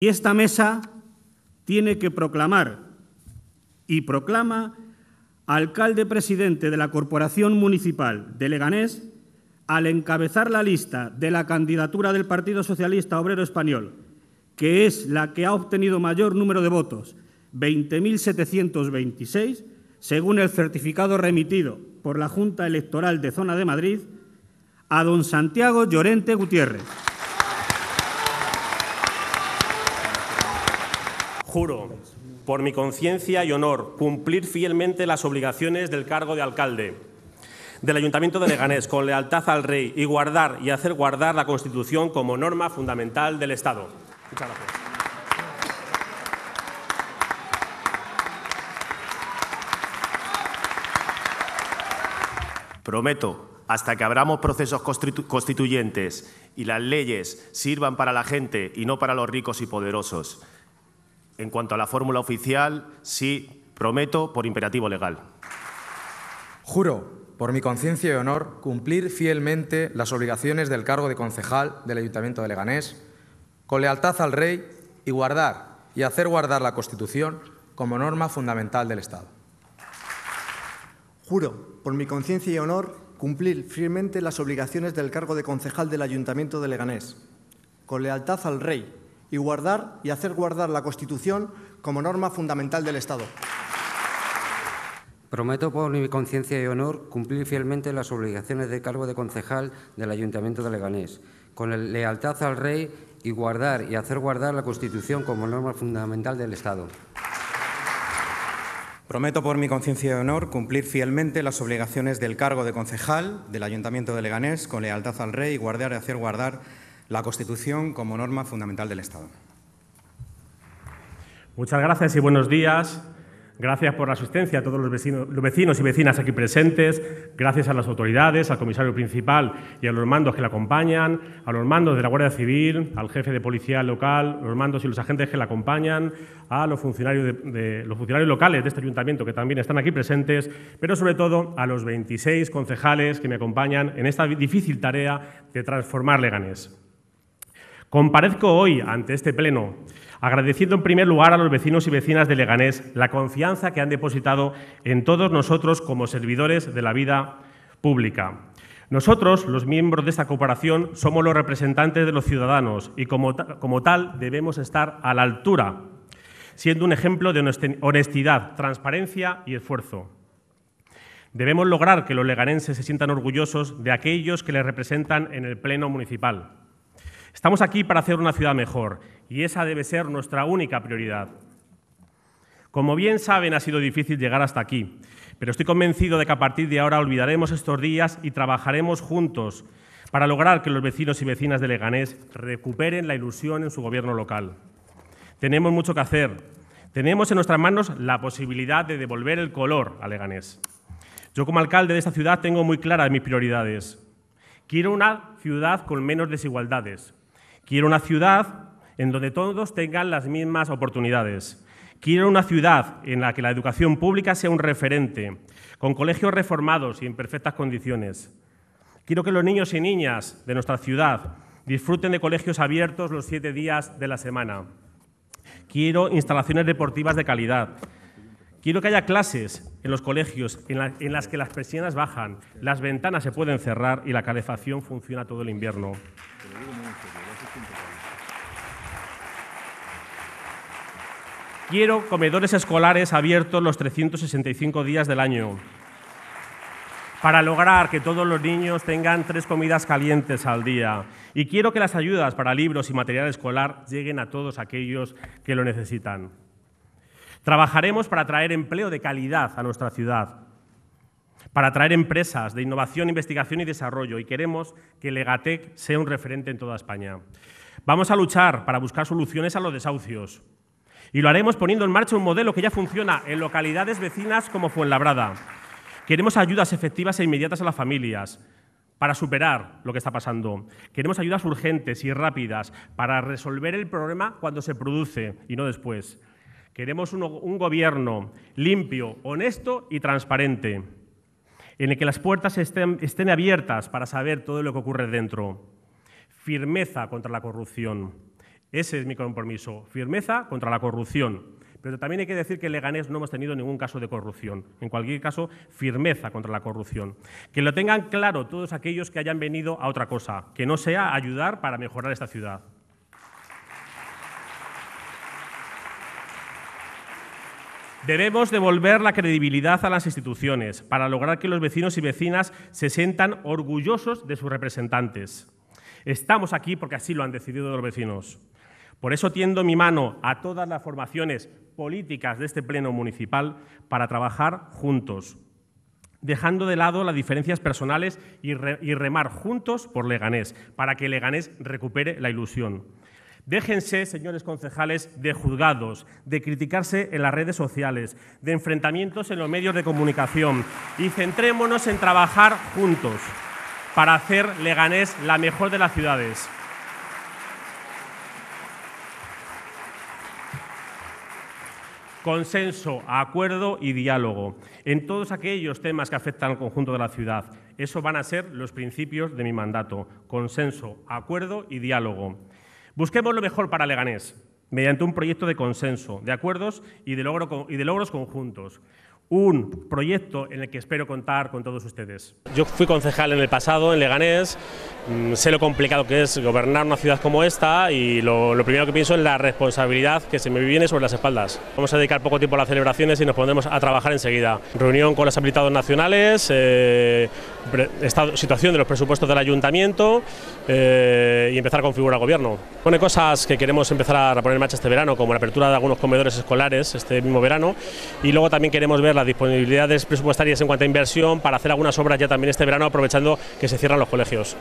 Y esta mesa tiene que proclamar y proclama alcalde presidente de la Corporación Municipal de Leganés al encabezar la lista de la candidatura del Partido Socialista Obrero Español, que es la que ha obtenido mayor número de votos, 20.726, según el certificado remitido por la Junta Electoral de Zona de Madrid, a don Santiago Llorente Gutiérrez. juro, por mi conciencia y honor, cumplir fielmente las obligaciones del cargo de alcalde del Ayuntamiento de Leganés con lealtad al rey y guardar y hacer guardar la Constitución como norma fundamental del Estado. Muchas gracias. Prometo, hasta que abramos procesos constituyentes y las leyes sirvan para la gente y no para los ricos y poderosos, en cuanto a la fórmula oficial, sí, prometo por imperativo legal. Juro, por mi conciencia y honor, cumplir fielmente las obligaciones del cargo de concejal del Ayuntamiento de Leganés, con lealtad al Rey y guardar y hacer guardar la Constitución como norma fundamental del Estado. Juro, por mi conciencia y honor, cumplir fielmente las obligaciones del cargo de concejal del Ayuntamiento de Leganés, con lealtad al Rey y guardar y hacer guardar la Constitución como norma fundamental del Estado. Prometo por mi conciencia y honor cumplir fielmente las obligaciones de cargo de concejal del Ayuntamiento de Leganés, con lealtad al Rey y guardar y hacer guardar la Constitución como norma fundamental del Estado. Prometo por mi conciencia y honor cumplir fielmente las obligaciones del cargo de concejal del Ayuntamiento de Leganés con lealtad al Rey y guardar y hacer guardar la Constitución como norma fundamental del Estado. Muchas gracias y buenos días. Gracias por la asistencia a todos los vecinos, los vecinos, y vecinas aquí presentes, gracias a las autoridades, al comisario principal y a los mandos que la acompañan, a los mandos de la Guardia Civil, al jefe de policía local, los mandos y los agentes que la acompañan, a los funcionarios, los funcionarios locales de este ayuntamiento que también están aquí presentes, pero sobre todo a los 26 concejales que me acompañan en esta difícil tarea de transformar Leganés. Comparezco hoy ante este Pleno agradeciendo en primer lugar a los vecinos y vecinas de Leganés la confianza que han depositado en todos nosotros como servidores de la vida pública. Nosotros, los miembros de esta cooperación, somos los representantes de los ciudadanos y como, tal debemos estar a la altura, siendo un ejemplo de honestidad, transparencia y esfuerzo. Debemos lograr que los leganenses se sientan orgullosos de aquellos que les representan en el Pleno Municipal. Estamos aquí para hacer una ciudad mejor y esa debe ser nuestra única prioridad. Como bien saben, ha sido difícil llegar hasta aquí, pero estoy convencido de que a partir de ahora olvidaremos estos días y trabajaremos juntos para lograr que los vecinos y vecinas de Leganés recuperen la ilusión en su gobierno local. Tenemos mucho que hacer. Tenemos en nuestras manos la posibilidad de devolver el color a Leganés. Yo como alcalde de esta ciudad tengo muy claras mis prioridades. Quiero una ciudad con menos desigualdades, Quiero una ciudad en donde todos tengan las mismas oportunidades. Quiero una ciudad en la que la educación pública sea un referente, con colegios reformados y en perfectas condiciones. Quiero que los niños y niñas de nuestra ciudad disfruten de colegios abiertos los siete días de la semana. Quiero instalaciones deportivas de calidad. Quiero que haya clases en los colegios en, las que las persianas bajan, las ventanas se pueden cerrar y la calefacción funciona todo el invierno. Quiero comedores escolares abiertos los 365 días del año para lograr que todos los niños tengan tres comidas calientes al día. Y quiero que las ayudas para libros y material escolar lleguen a todos aquellos que lo necesitan. Trabajaremos para traer empleo de calidad a nuestra ciudad, para traer empresas de innovación, investigación y desarrollo. Y queremos que Legatec sea un referente en toda España. Vamos a luchar para buscar soluciones a los desahucios, y lo haremos poniendo en marcha un modelo que ya funciona en localidades vecinas como Fuenlabrada. Queremos ayudas efectivas e inmediatas a las familias para superar lo que está pasando. Queremos ayudas urgentes y rápidas para resolver el problema cuando se produce y no después. Queremos un, gobierno limpio, honesto y transparente, en el que las puertas estén abiertas para saber todo lo que ocurre dentro. Firmeza contra la corrupción ese es mi compromiso, firmeza contra la corrupción. Pero también hay que decir que en Leganés no hemos tenido ningún caso de corrupción. En cualquier caso, firmeza contra la corrupción. Que lo tengan claro todos aquellos que hayan venido a otra cosa, que no sea ayudar para mejorar esta ciudad. Debemos devolver la credibilidad a las instituciones para lograr que los vecinos y vecinas se sientan orgullosos de sus representantes. Estamos aquí porque así lo han decidido los vecinos. Por eso tiendo mi mano a todas las formaciones políticas de este Pleno Municipal para trabajar juntos, dejando de lado las diferencias personales y, remar juntos por Leganés, para que Leganés recupere la ilusión. Déjense, señores concejales, de juzgados, de criticarse en las redes sociales, de enfrentamientos en los medios de comunicación y centrémonos en trabajar juntos para hacer Leganés la mejor de las ciudades. Consenso, acuerdo y diálogo en todos aquellos temas que afectan al conjunto de la ciudad. esos van a ser los principios de mi mandato. Consenso, acuerdo y diálogo. Busquemos lo mejor para Leganés mediante un proyecto de consenso, de acuerdos y de, y de logros conjuntos un proyecto en el que espero contar con todos ustedes. Yo fui concejal en el pasado, en Leganés, mm, sé lo complicado que es gobernar una ciudad como esta y lo, primero que pienso es la responsabilidad que se me viene sobre las espaldas. Vamos a dedicar poco tiempo a las celebraciones y nos pondremos a trabajar enseguida. Reunión con los habilitados nacionales, eh, situación de los presupuestos del ayuntamiento eh, y empezar a configurar gobierno. Pone cosas que queremos empezar a poner en marcha este verano, como la apertura de algunos comedores escolares este mismo verano y luego también queremos ver las disponibilidades presupuestarias en cuanto a inversión para hacer algunas obras ya también este verano aprovechando que se cierran los colegios.